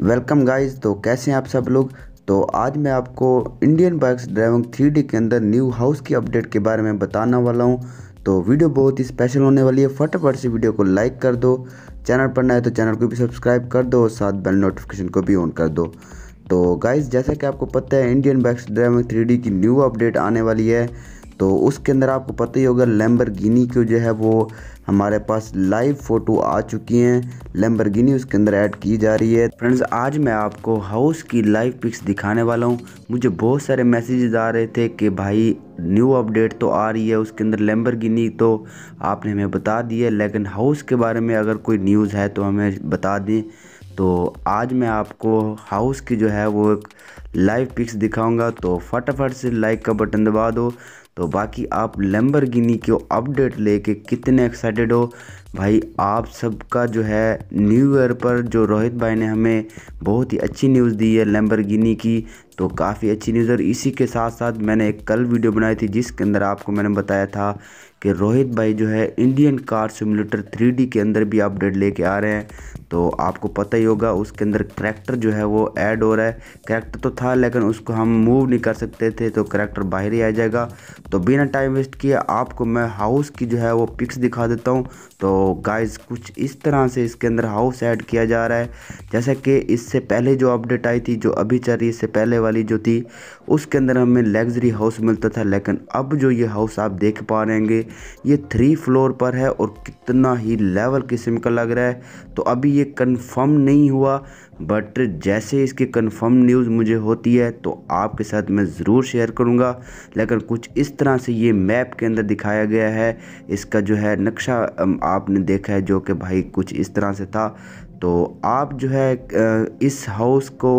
welcome guys तो कैसे हैं आप सब लोग तो आज मैं आपको इंडियन बाइक्स ड्राइविंग थ्री के अंदर न्यू हाउस की अपडेट के बारे में बताना वाला हूँ तो वीडियो बहुत ही स्पेशल होने वाली है फटाफट से वीडियो को लाइक कर दो चैनल पर नए है तो चैनल को भी सब्सक्राइब कर दो और साथ बेल नोटिफिकेशन को भी ऑन कर दो तो गाइज़ जैसा कि आपको पता है इंडियन बाइक्स ड्राइविंग थ्री की न्यू अपडेट आने वाली है तो उसके अंदर आपको पता ही होगा लैम्बरगिनी की जो है वो हमारे पास लाइव फ़ोटो आ चुकी हैं लैम्बरगिनी उसके अंदर ऐड की जा रही है फ्रेंड्स आज मैं आपको हाउस की लाइव पिक्स दिखाने वाला हूँ मुझे बहुत सारे मैसेजेस आ रहे थे कि भाई न्यू अपडेट तो आ रही है उसके अंदर लैम्बरगिनी तो आपने हमें बता दी है लेकिन हाउस के बारे में अगर कोई न्यूज़ है तो हमें बता दें तो आज मैं आपको हाउस की जो है वो एक लाइव पिक्स दिखाऊंगा तो फटाफट से लाइक का बटन दबा दो तो बाकी आप लैम्बरगिनी के अपडेट लेके कितने एक्साइटेड हो भाई आप सबका जो है न्यू ईयर पर जो रोहित भाई ने हमें बहुत ही अच्छी न्यूज़ दी है लैम्बरगिनी की तो काफ़ी अच्छी न्यूज़ और इसी के साथ साथ मैंने एक कल वीडियो बनाई थी जिसके अंदर आपको मैंने बताया था कि रोहित भाई जो है इंडियन कार सिमुलेटर थ्री के अंदर भी अपडेट लेके आ रहे हैं तो आपको पता ही होगा उसके अंदर करैक्टर जो है वो ऐड हो रहा है करैक्टर तो था लेकिन उसको हम मूव नहीं कर सकते थे तो करैक्टर बाहर ही आ जाएगा तो बिना टाइम वेस्ट किए आपको मैं हाउस की जो है वो पिक्स दिखा देता हूँ तो गाइस कुछ इस तरह से इसके अंदर हाउस ऐड किया जा रहा है जैसे कि इससे पहले जो अपडेट आई थी जो अभी चल रही इससे पहले वाली जो थी उसके अंदर हमें लग्जरी हाउस मिलता था लेकिन अब जो ये हाउस आप देख पा रहे हैंगे ये थ्री फ्लोर पर है और कितना ही लेवल किस्म का लग रहा है तो अभी ये कन्फर्म नहीं हुआ बट जैसे इसकी कन्फर्म न्यूज़ मुझे होती है तो आपके साथ मैं ज़रूर शेयर करूँगा लेकिन कुछ इस तरह से ये मैप के अंदर दिखाया गया है इसका जो है नक्शा आपने देखा है जो कि भाई कुछ इस तरह से था तो आप जो है इस हाउस को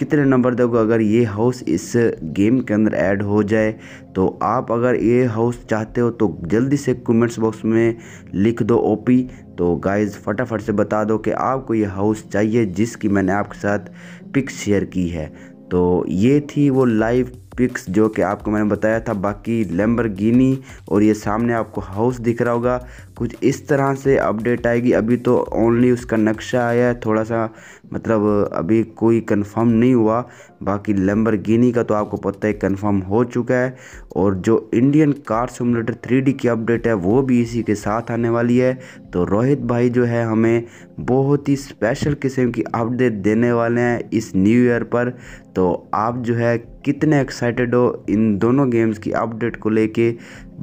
कितने नंबर दोगे अगर ये हाउस इस गेम के अंदर ऐड हो जाए तो आप अगर ये हाउस चाहते हो तो जल्दी से कमेंट्स बॉक्स में लिख दो ओपी तो गाइस फटाफट से बता दो कि आपको ये हाउस चाहिए जिसकी मैंने आपके साथ पिक शेयर की है तो ये थी वो लाइव पिक्स जो कि आपको मैंने बताया था बाकी लेम्बर और ये सामने आपको हाउस दिख रहा होगा कुछ इस तरह से अपडेट आएगी अभी तो ओनली उसका नक्शा आया है थोड़ा सा मतलब अभी कोई कंफर्म नहीं हुआ बाकी लेम्बर का तो आपको पता है कंफर्म हो चुका है और जो इंडियन कार सिमुलेटर थ्री की अपडेट है वो भी इसी के साथ आने वाली है तो रोहित भाई जो है हमें बहुत ही स्पेशल किस्म की अपडेट देने वाले हैं इस न्यू ईयर पर तो आप जो है कितने एक्साइटेड हो इन दोनों गेम्स की अपडेट को लेके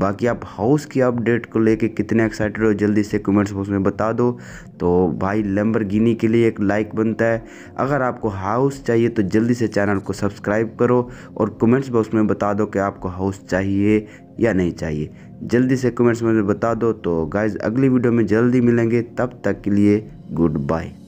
बाकी आप हाउस की अपडेट को लेके कितने एक्साइटेड हो जल्दी से कमेंट्स बॉक्स में बता दो तो भाई लंबर के लिए एक लाइक बनता है अगर आपको हाउस चाहिए तो जल्दी से चैनल को सब्सक्राइब करो और कमेंट्स बॉक्स में बता दो कि आपको हाउस चाहिए या नहीं चाहिए जल्दी से कमेंट्स में बता दो तो गाइज़ अगली वीडियो में जल्दी मिलेंगे तब तक के लिए गुड बाय